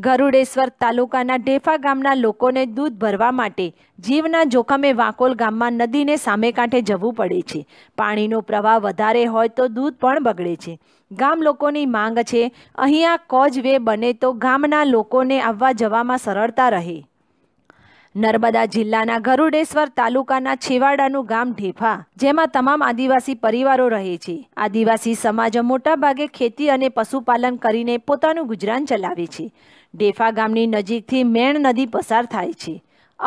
ગરુડેશ્વર તાલુકાના ઢેફા ગામના લોકોને દૂધ ભરવા માટે જીવના જોખમે વાંકોલ ગામમાં નદીને સામે કાંઠે જવું પડે છે પાણીનો પ્રવાહ વધારે હોય તો દૂધ પણ બગડે છે ગામ લોકોની માંગ છે અહીંયા કોજ વે બને તો ગામના લોકોને આવવા જવામાં સરળતા રહે નર્મદા જિલ્લાના ગરુડેશ્વર તાલુકાના છેવાડાનું ગામ ઢેફા જેમાં તમામ આદિવાસી પરિવારો રહે છે આદિવાસી સમાજ મોટાભાગે ખેતી અને પશુપાલન કરીને પોતાનું ગુજરાન ચલાવે છે ડેફા ગામની નજીકથી મેણ નદી પસાર થાય છે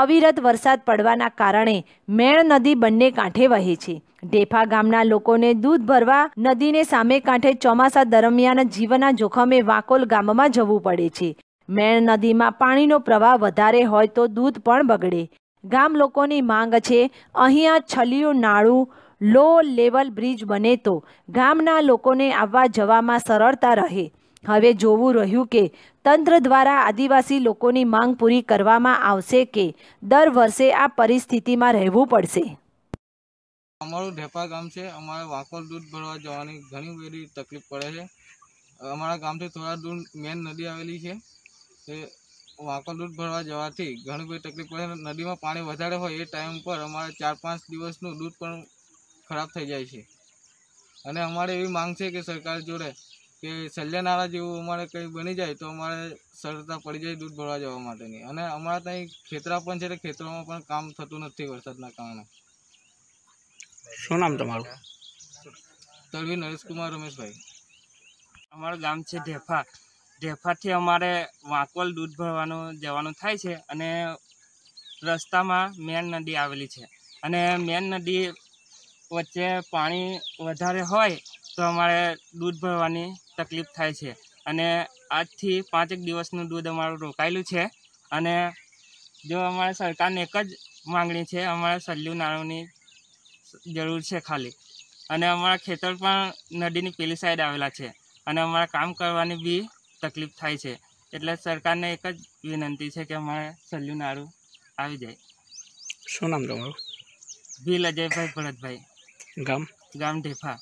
અવિરત વરસાદ પડવાના કારણે મેણ નદી બંને કાંઠે વહે છે ડેફા ગામના લોકોને દૂધ ભરવા નદીને સામે કાંઠે ચોમાસા દરમિયાન જીવના જોખમે વાકોલ ગામમાં જવું પડે છે મેણ નદીમાં પાણીનો પ્રવાહ વધારે હોય તો દૂધ પણ બગડે ગામ લોકોની માંગ છે અહીંયા છલિયું નાળું લો લેવલ બ્રિજ બને તો ગામના લોકોને આવવા જવામાં સરળતા રહે હવે જોવું રહ્યું કે તંત્ર દ્વારા આદિવાસી લોકોની માંગ પૂરી કરવામાં આવશે કે દર વર્ષે આ પરિસ્થિતિમાં રહેવું પડશે અમારું ઢેપા ગામ છે અમારે વાકોલ દૂધ ભરવા જવાની ઘણી બધી તકલીફ પડે છે અમારા ગામથી થોડા દૂર મેન નદી આવેલી છે તે વાકોલ દૂધ ભરવા જવાથી ઘણી બધી તકલીફ પડે નદીમાં પાણી વધારે હોય એ ટાઈમ પર અમારે ચાર પાંચ દિવસનું દૂધ પણ ખરાબ થઈ જાય છે અને અમારે એવી માંગ છે કે સરકાર જોડે કે સલ્યાનાળા જેવું અમારે કંઈ બની જાય તો અમારે સરળતા પડી જાય દૂધ ભરવા જવા માટેની અને અમારા ત્યાં ખેતરા પણ છે ખેતરોમાં પણ કામ થતું નથી વરસાદના કારણે શું નામ તમારું તળવી નરેશકુમાર રમેશભાઈ અમારું ગામ છે ઢેફા ઢેફાથી અમારે વાંકોલ દૂધ ભરવાનું જવાનું થાય છે અને રસ્તામાં મેન નદી આવેલી છે અને મેન નદી વચ્ચે પાણી વધારે હોય તો અમારે દૂધ ભરવાની તકલીફ થાય છે અને આજથી પાંચેક દિવસનું દૂધ અમારું રોકાયેલું છે અને જો અમારે સરકારને એક જ માંગણી છે અમારે સલ્યુ નાણાંની જરૂર છે ખાલી અને અમારા ખેતર પણ નદીની પેલી સાઈડ આવેલા છે અને અમારા કામ કરવાની બી તકલીફ થાય છે એટલે સરકારને એક જ વિનંતી છે કે અમારે સલ્યુ નાળું આવી જાય શું નામ તમારું ભીલ અજયભાઈ ભરતભાઈ ગામ ગામ ઢેફા